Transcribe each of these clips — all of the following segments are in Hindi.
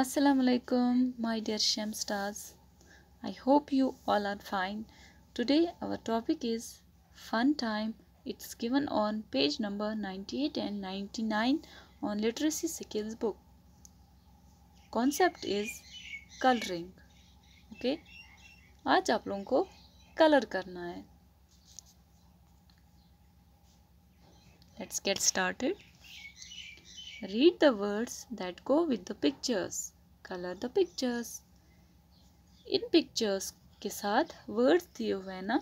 Assalamualaikum, my dear Shem stars. I hope you all are fine. Today our topic is fun time. It's given on page number 98 and 99 on literacy skills book. Concept is coloring. Okay? आज आप लोगों को कलर करना है. Let's get started. Read the words that go with the pictures. Color the pictures. In pictures के साथ words दिए हुए हैं ना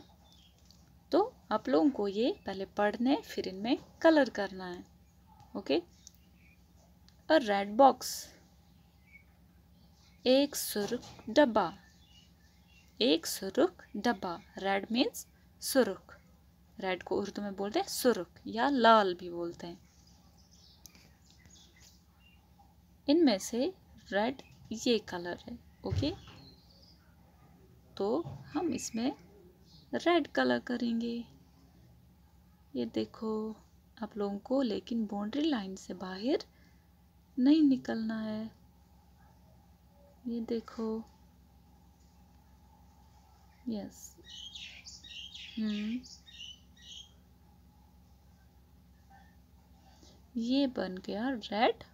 तो आप लोगों को ये पहले पढ़ने फिर इनमें कलर करना है ओके अ रेड बॉक्स एक सुर्ख डब्बा एक सुर्ख डब्बा रेड मीन्स सुर्ख रेड को उर्दू में बोलते हैं सुर्ख या लाल भी बोलते हैं इनमें से रेड ये कलर है ओके तो हम इसमें रेड कलर करेंगे ये देखो आप लोगों को लेकिन बाउंड्री लाइन से बाहर नहीं निकलना है ये देखो यस हम्म ये बन गया रेड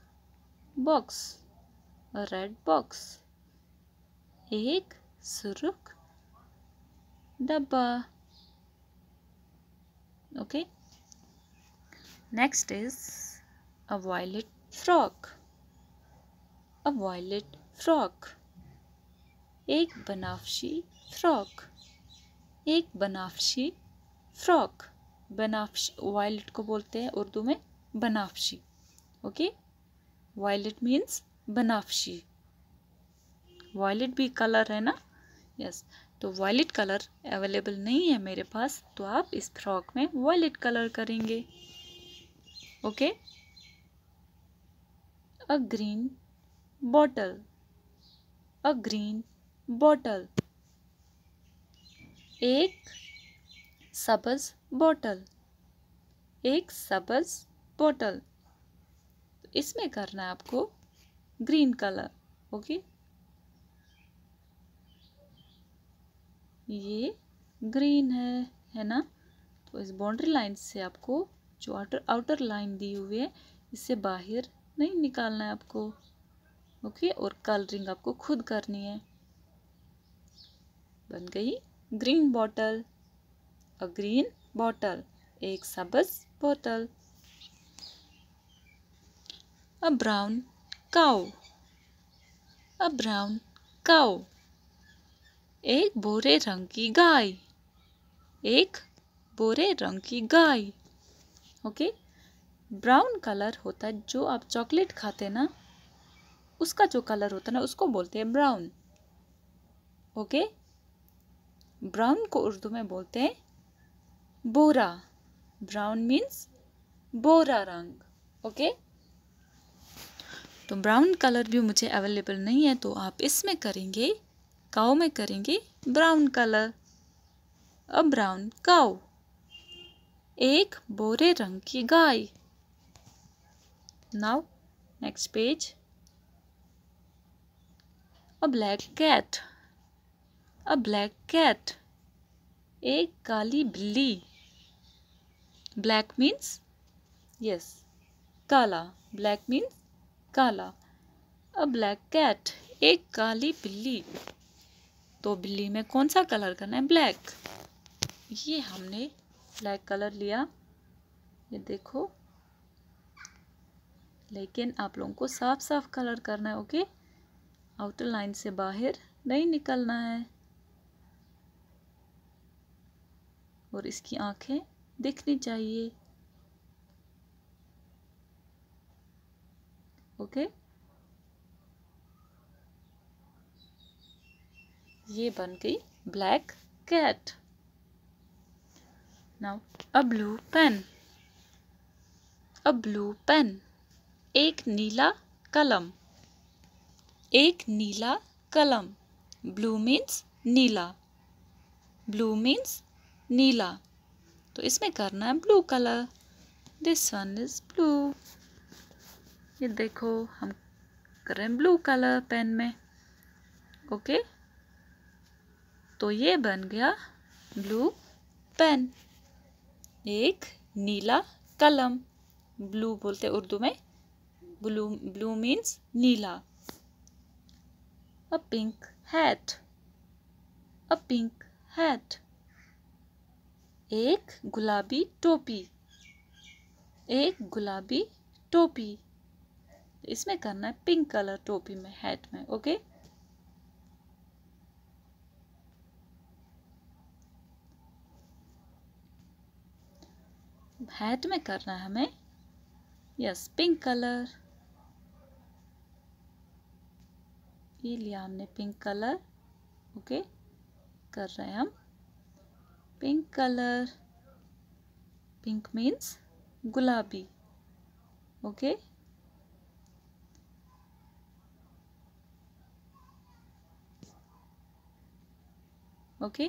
बॉक्स रेड बॉक्स एक सुरुख डब्बा okay next is a violet frock a violet frock एक banafshi फ्रॉक एक banafshi फ्रॉक बनाफ्श वायलेट को बोलते हैं उर्दू में बनाफ्शी ओके वायलेट मीन्स बनाफशी वायलेट भी कलर है ना यस तो वायलेट कलर अवेलेबल नहीं है मेरे पास तो आप इस फ्रॉक में वायलेट कलर करेंगे okay a green bottle a green bottle एक सबज बॉटल एक सबज बॉटल इसमें करना है आपको ग्रीन कलर ओके ये ग्रीन है है ना तो इस बाउंड्री लाइन से आपको जो आउटर आउटर लाइन दी हुई है इससे बाहर नहीं निकालना है आपको ओके और कलरिंग आपको खुद करनी है बन गई green bottle a green bottle एक सब्ज bottle a brown cow a brown cow एक भूरे रंग की गाय एक भूरे रंग की गाय ओके ब्राउन कलर होता है जो आप चॉकलेट खाते ना उसका जो कलर होता है ना उसको बोलते हैं ब्राउन ओके ब्राउन को उर्दू में बोलते हैं बोरा ब्राउन मीन्स बोरा रंग ओके तो ब्राउन कलर भी मुझे अवेलेबल नहीं है तो आप इसमें करेंगे काओ में करेंगे brown colour a brown cow एक बोरे रंग की गाय now next page a black cat a black cat एक काली बिल्ली ब्लैक मीन्स यस काला ब्लैक मीन्स काला अ ब्लैक कैट एक काली बिल्ली तो बिल्ली में कौन सा कलर करना है ब्लैक ये हमने ब्लैक कलर लिया ये देखो लेकिन आप लोगों को साफ साफ कलर करना है ओके आउटर लाइन से बाहर नहीं निकलना है और इसकी आंखें दिखनी चाहिए ओके ये बन गई black cat now a blue pen a blue pen एक नीला कलम एक नीला कलम ब्लू मीन्स नीला ब्लू मीन्स नीला तो इसमें करना है blue colour this one is blue ये देखो हम कर रहे हैं ब्लू कलर पेन में ओके तो ये बन गया ब्लू पेन एक नीला कलम ब्लू बोलते उर्दू में ब्लू ब्लू मीन्स नीला a pink hat a pink hat एक गुलाबी टोपी एक गुलाबी टोपी तो इसमें करना है पिंक कलर टोपी में हैट में ओके हैट में करना है हमें यस पिंक कलर ये लिया हमने पिंक कलर ओके कर रहे हैं हम पिंक कलर पिंक मीन्स गुलाबी okay okay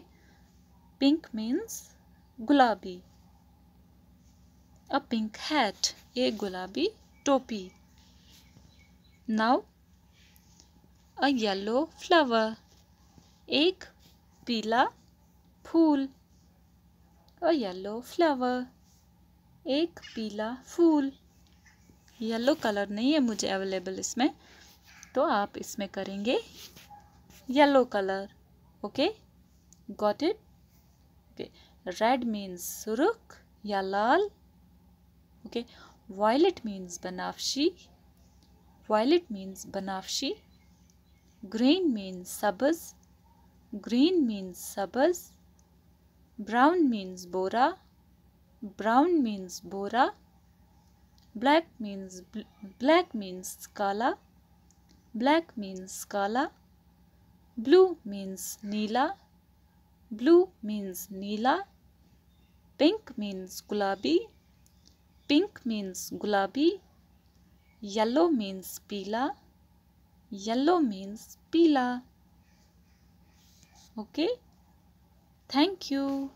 pink means gulabi a pink hat a gulabi topi now a yellow flower एक पीला फूल a yellow flower एक पीला फूल येलो कलर नहीं है मुझे अवेलेबल इसमें तो आप इसमें करेंगे yellow colour okay Got it? Okay. Red means surukh ya lal. Okay. Violet means banafshi. Violet means banafshi. Green means sabz. Green means sabz. Brown means bora. Brown means bora. Black means bl black means kala. Black means kala. Blue means neela Blue means nila. Pink means gulabi. Pink means gulabi. Yellow means pila. Yellow means pila. Okay. Thank you.